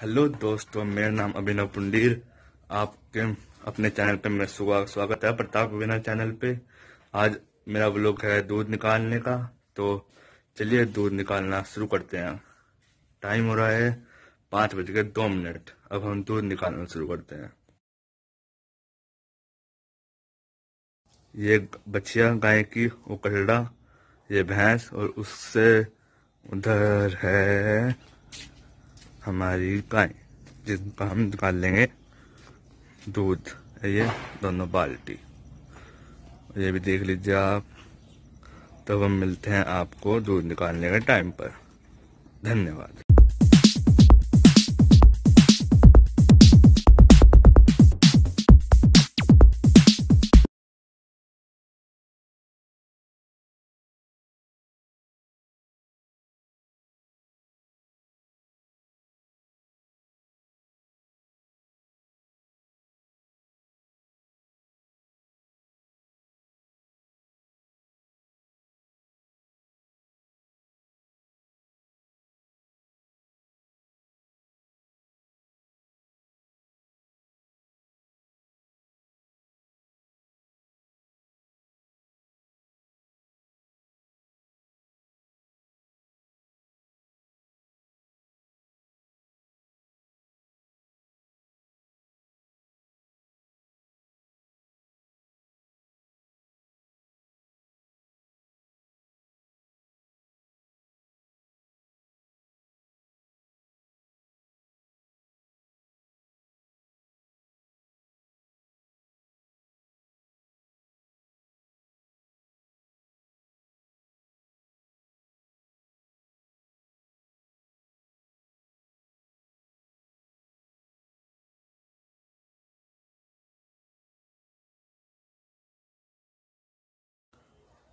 hello दोस्तों मेरा नाम अभिनव पुंडीर आपके अपने चैनल पे मेरा स्वागत है प्रताप अभिनव चैनल पे आज मेरा ब्लॉग है दूध निकालने का तो चलिए दूध निकालना शुरू करते हैं टाइम हो रहा है पाँच बज के दो मिनट अब हम दूध निकालना शुरू करते हैं ये बछिया गाय की उकलडा ये भैंस और उससे उधर है हमारी गाय जिसका हम निकाल लेंगे दूध ये दोनों बाल्टी ये भी देख लीजिए आप तब हम मिलते हैं आपको दूध निकालने के टाइम पर धन्यवाद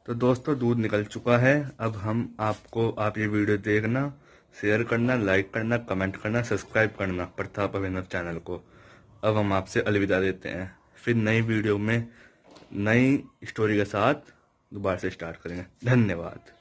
तो दोस्तों दूध निकल चुका है अब हम आपको आप ये वीडियो देखना शेयर करना लाइक करना कमेंट करना सब्सक्राइब करना प्रताप अभिनव चैनल को अब हम आपसे अलविदा देते हैं फिर नई वीडियो में नई स्टोरी के साथ दोबारा से स्टार्ट करेंगे धन्यवाद